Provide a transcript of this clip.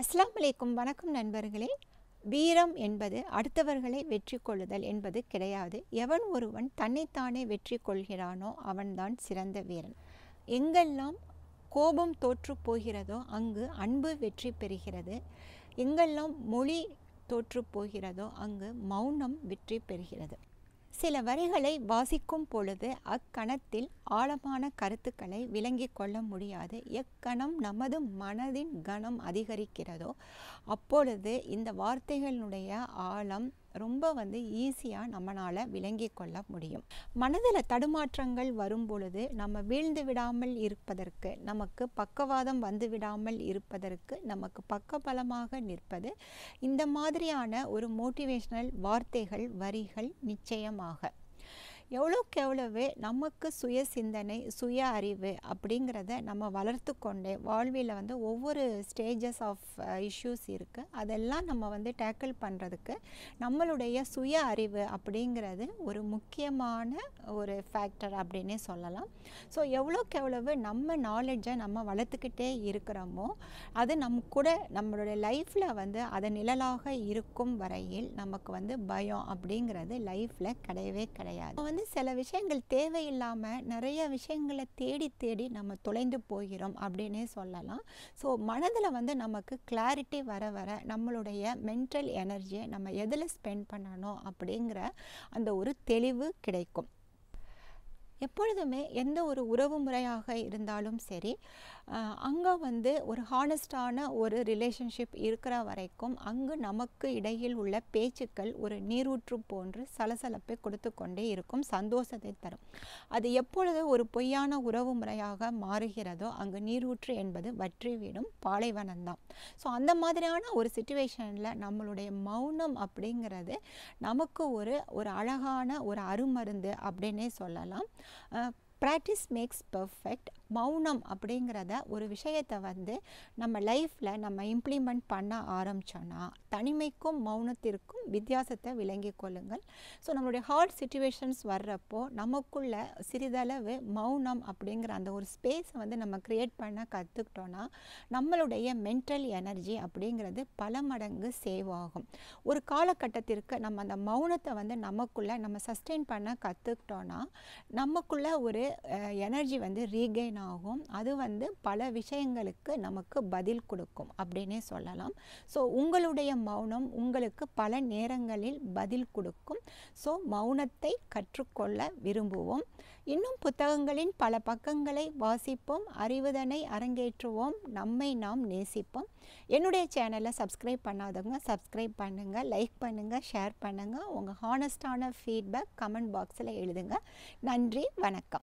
அஸ்லாம் வலைக்கும் வணக்கம் நண்பர்களே வீரம் என்பது அடுத்தவர்களை வெற்றி கொள்ளுதல் என்பது கிடையாது எவன் ஒருவன் தன்னைத்தானே வெற்றி கொள்கிறானோ அவன்தான் சிறந்த வீரன் எங்கெல்லாம் கோபம் தோற்று போகிறதோ அங்கு அன்பு வெற்றி பெறுகிறது எங்கெல்லாம் மொழி தோற்று போகிறதோ அங்கு மௌனம் வெற்றி பெறுகிறது சில வரிகளை வாசிக்கும் பொழுது அக்கணத்தில் ஆழமான கருத்துக்களை விளங்கி கொள்ள முடியாது எக்கணம் நமது மனதின் கணம் அதிகரிக்கிறதோ அப்பொழுது இந்த வார்த்தைகளுடைய ஆழம் ரொம்ப வந்து ஈஸியாக நம்மளால் விளங்கி கொள்ள முடியும் மனதில் தடுமாற்றங்கள் வரும் பொழுது நம்ம வீழ்ந்து விடாமல் இருப்பதற்கு நமக்கு பக்கவாதம் வந்து விடாமல் இருப்பதற்கு நமக்கு பக்கபலமாக நிற்பது இந்த மாதிரியான ஒரு மோட்டிவேஷனல் வார்த்தைகள் வரிகள் நிச்சயமாக எவ்வளோக்கு எவ்வளவே நமக்கு சுய சிந்தனை சுய அறிவு அப்படிங்கிறத நம்ம வளர்த்து கொண்டே வாழ்வில் வந்து ஒவ்வொரு ஸ்டேஜஸ் ஆஃப் இஷ்யூஸ் இருக்குது அதெல்லாம் நம்ம வந்து டேக்கிள் பண்ணுறதுக்கு நம்மளுடைய சுய அறிவு அப்படிங்கிறது ஒரு முக்கியமான ஒரு ஃபேக்டர் அப்படின்னே சொல்லலாம் ஸோ எவ்வளோக்கு எவ்வளவு நம்ம நாலெட்ஜை நம்ம வளர்த்துக்கிட்டே இருக்கிறோமோ அது நம் கூட நம்மளுடைய லைஃப்பில் வந்து அது நிழலாக இருக்கும் வரையில் நமக்கு வந்து பயம் அப்படிங்கிறது லைஃப்பில் கிடையவே கிடையாது வந்து சில விஷயங்கள் தேவையில்லாமல் நிறைய விஷயங்களை தேடி தேடி நம்ம தொலைந்து போகிறோம் அப்படின்னே சொல்லலாம் ஸோ மனதில் வந்து நமக்கு கிளாரிட்டி வர வர நம்மளுடைய மென்டல் எனர்ஜியை நம்ம எதில் ஸ்பெண்ட் பண்ணணும் அப்படிங்கிற அந்த ஒரு தெளிவு கிடைக்கும் எப்பொழுதுமே எந்த ஒரு உறவு முறையாக இருந்தாலும் சரி அங்கே வந்து ஒரு ஹானஸ்டான ஒரு ரிலேஷன்ஷிப் இருக்கிற வரைக்கும் அங்கு நமக்கு இடையில் உள்ள பேச்சுக்கள் ஒரு நீரூற்று போன்று சலசலப்பை கொடுத்து கொண்டே இருக்கும் சந்தோஷத்தை தரும் அது எப்பொழுது ஒரு பொய்யான உறவு முறையாக மாறுகிறதோ அங்கு நீரூற்று என்பது வற்றிவிடும் பாலைவனம்தான் ஸோ அந்த மாதிரியான ஒரு சுச்சுவேஷனில் நம்மளுடைய மௌனம் அப்படிங்கிறது நமக்கு ஒரு ஒரு அழகான ஒரு அருமருந்து அப்படின்னே சொல்லலாம் Uh, practice makes perfect மௌனம் அப்படிங்கிறத ஒரு விஷயத்தை வந்து நம்ம லைஃப்பில் நம்ம இம்ப்ளிமெண்ட் பண்ண ஆரம்பித்தோம்னா தனிமைக்கும் மௌனத்திற்கும் வித்தியாசத்தை விளங்கி கொள்ளுங்கள் ஸோ நம்மளுடைய ஹார்ட் சுச்சுவேஷன்ஸ் வர்றப்போ நமக்குள்ள சிறிதளவு மௌனம் அப்படிங்கிற அந்த ஒரு ஸ்பேஸை வந்து நம்ம க்ரியேட் பண்ண கற்றுக்கிட்டோன்னா நம்மளுடைய மென்டல் எனர்ஜி அப்படிங்கிறது பல மடங்கு சேவ் ஆகும் ஒரு காலகட்டத்திற்கு நம்ம அந்த மௌனத்தை வந்து நமக்குள்ளே நம்ம சஸ்டெயின் பண்ண கற்றுக்கிட்டோன்னா நமக்குள்ளே ஒரு எனர்ஜி வந்து ரீகெயின் ஆகும் அது வந்து பல விஷயங்களுக்கு நமக்கு பதில் கொடுக்கும் அப்படின்னே சொல்லலாம் ஸோ உங்களுடைய மௌனம் உங்களுக்கு பல நேரங்களில் பதில் கொடுக்கும் ஸோ மௌனத்தை கற்றுக்கொள்ள விரும்புவோம் இன்னும் புத்தகங்களின் பல பக்கங்களை வாசிப்போம் அறிவுதனை அரங்கேற்றுவோம் நம்மை நாம் நேசிப்போம் என்னுடைய சேனலை சப்ஸ்கிரைப் பண்ணாதவங்க சப்ஸ்கிரைப் பண்ணுங்கள் லைக் பண்ணுங்கள் ஷேர் பண்ணுங்கள் உங்கள் ஹானஸ்டான ஃபீட்பேக் கமெண்ட் பாக்ஸில் எழுதுங்க நன்றி வணக்கம்